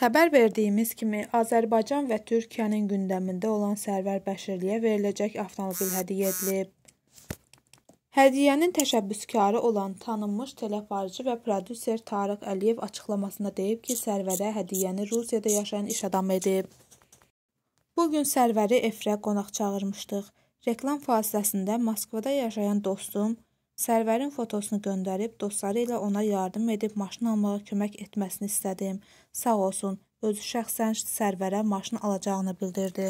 Xəbər verdiyimiz kimi, Azərbaycan və Türkiyənin gündəmində olan Sərvər Bəşirliyə veriləcək avtomobil hədiyyə edilib. Hədiyyənin təşəbbüskarı olan tanınmış telefarcı və prodüser Tarıq Əliyev açıqlamasında deyib ki, Sərvərə hədiyyəni Rusiyada yaşayan iş adamı edib. Bu gün Sərvəri efirə qonaq çağırmışdıq. Reklam fasiləsində Moskvada yaşayan dostum Sərvərin fotosunu göndərib dostları ilə ona yardım edib maşın almağa kömək etməsini istədim. Sağ olsun, özü şəxsən Sərvərə maşın alacağını bildirdi.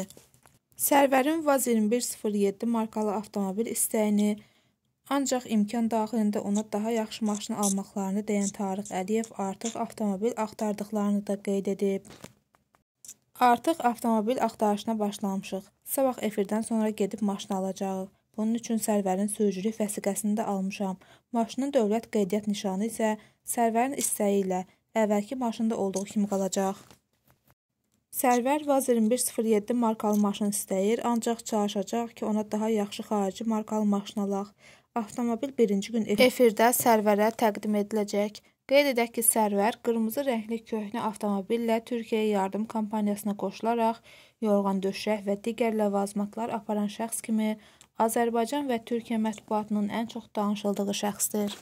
Sərvərin Vaz 2107 markalı avtomobil istəyini ancaq imkan daxilində ona daha yaxşı maşın almaqlarını deyən Tarix Əliyev artıq avtomobil axtardıqlarını da qeyd edib. Artıq avtomobil axtarışına başlamışıq. Sabah efirdən sonra gedib maşın alacağıq. Bunun üçün Sərvərin sürücülük vəsiqəsini də almışam. Maşının dövlət qeydiyyat nişanı isə Sərvərin istəyi ilə əvvəlki maşında olduğu kimi qalacaq. Sərvər Vaz 2107 markalı maşın istəyir, ancaq çalışacaq ki, ona daha yaxşı xarici markalı maşın alaq. Avtomobil birinci gün efirdə Sərvərə təqdim ediləcək. Qeyd edək ki, Sərvər qırmızı rəngli köhnə avtomobillə Türkiyə Yardım Kampaniyasına qoşularaq yorğan döşək və digər ləvazimatlar aparan şəxs kimi Azərbaycan və Türkiyə mətbuatının ən çox danışıldığı şəxsdir.